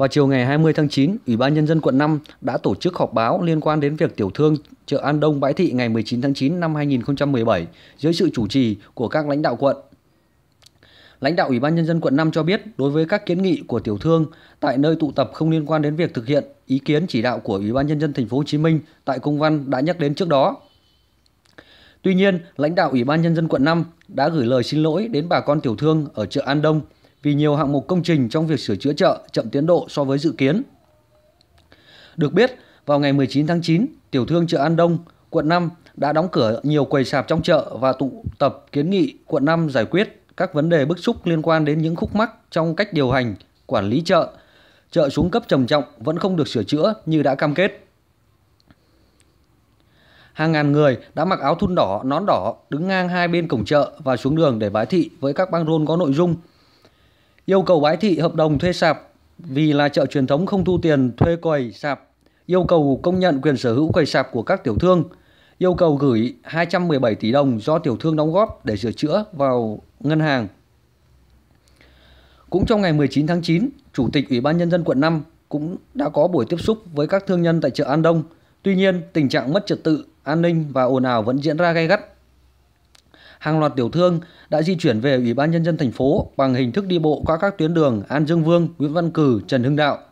Vào chiều ngày 20 tháng 9, Ủy ban Nhân dân quận 5 đã tổ chức họp báo liên quan đến việc tiểu thương chợ An Đông Bãi Thị ngày 19 tháng 9 năm 2017 dưới sự chủ trì của các lãnh đạo quận. Lãnh đạo Ủy ban Nhân dân quận 5 cho biết đối với các kiến nghị của tiểu thương tại nơi tụ tập không liên quan đến việc thực hiện ý kiến chỉ đạo của Ủy ban Nhân dân thành phố Hồ Chí Minh tại công văn đã nhắc đến trước đó. Tuy nhiên, lãnh đạo Ủy ban Nhân dân quận 5 đã gửi lời xin lỗi đến bà con tiểu thương ở chợ An Đông – vì nhiều hạng mục công trình trong việc sửa chữa chợ chậm tiến độ so với dự kiến. Được biết, vào ngày 19 tháng 9, tiểu thương chợ An Đông, quận 5 đã đóng cửa nhiều quầy sạp trong chợ và tụ tập kiến nghị quận 5 giải quyết các vấn đề bức xúc liên quan đến những khúc mắc trong cách điều hành, quản lý chợ. Chợ xuống cấp trầm trọng vẫn không được sửa chữa như đã cam kết. Hàng ngàn người đã mặc áo thun đỏ, nón đỏ, đứng ngang hai bên cổng chợ và xuống đường để bái thị với các băng rôn có nội dung Yêu cầu bãi thị hợp đồng thuê sạp vì là chợ truyền thống không thu tiền thuê quầy sạp. Yêu cầu công nhận quyền sở hữu quầy sạp của các tiểu thương. Yêu cầu gửi 217 tỷ đồng do tiểu thương đóng góp để sửa chữa vào ngân hàng. Cũng trong ngày 19 tháng 9, Chủ tịch Ủy ban Nhân dân quận 5 cũng đã có buổi tiếp xúc với các thương nhân tại chợ An Đông. Tuy nhiên, tình trạng mất trật tự, an ninh và ồn ào vẫn diễn ra gay gắt hàng loạt tiểu thương đã di chuyển về Ủy ban Nhân dân thành phố bằng hình thức đi bộ qua các tuyến đường An Dương Vương, Nguyễn Văn Cử, Trần Hưng Đạo.